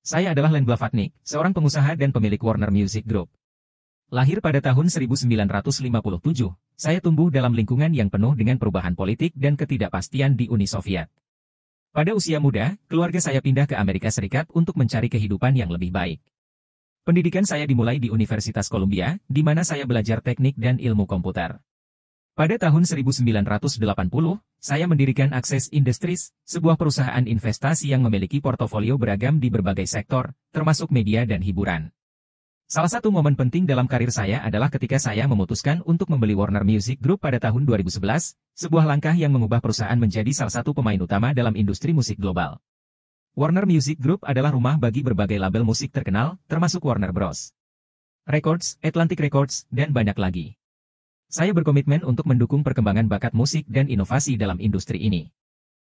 Saya adalah Len Blavatnik, seorang pengusaha dan pemilik Warner Music Group. Lahir pada tahun 1957, saya tumbuh dalam lingkungan yang penuh dengan perubahan politik dan ketidakpastian di Uni Soviet. Pada usia muda, keluarga saya pindah ke Amerika Serikat untuk mencari kehidupan yang lebih baik. Pendidikan saya dimulai di Universitas Columbia, di mana saya belajar teknik dan ilmu komputer. Pada tahun 1980, saya mendirikan Access Industries, sebuah perusahaan investasi yang memiliki portofolio beragam di berbagai sektor, termasuk media dan hiburan. Salah satu momen penting dalam karir saya adalah ketika saya memutuskan untuk membeli Warner Music Group pada tahun 2011, sebuah langkah yang mengubah perusahaan menjadi salah satu pemain utama dalam industri musik global. Warner Music Group adalah rumah bagi berbagai label musik terkenal, termasuk Warner Bros. Records, Atlantic Records, dan banyak lagi. Saya berkomitmen untuk mendukung perkembangan bakat musik dan inovasi dalam industri ini.